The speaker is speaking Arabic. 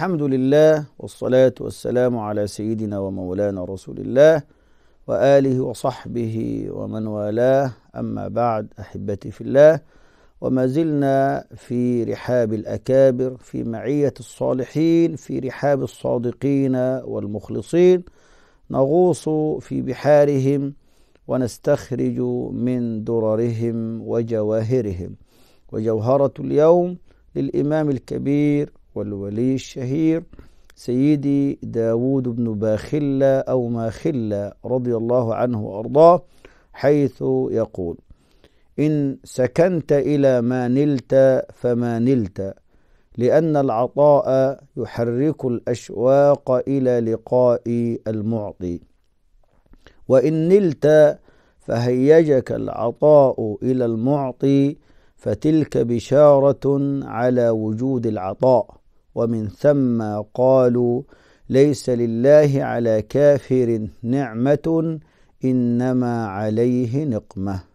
الحمد لله والصلاة والسلام على سيدنا ومولانا رسول الله وآله وصحبه ومن والاه أما بعد أحبتي في الله وما زلنا في رحاب الأكابر في معية الصالحين في رحاب الصادقين والمخلصين نغوص في بحارهم ونستخرج من دررهم وجواهرهم وجوهرة اليوم للإمام الكبير والولي الشهير سيدي داود بن باخلة أو ماخلة رضي الله عنه وأرضاه حيث يقول إن سكنت إلى ما نلت فما نلت لأن العطاء يحرك الأشواق إلى لقاء المعطي وإن نلت فهيجك العطاء إلى المعطي فتلك بشارة على وجود العطاء ومن ثم قالوا ليس لله على كافر نعمة إنما عليه نقمة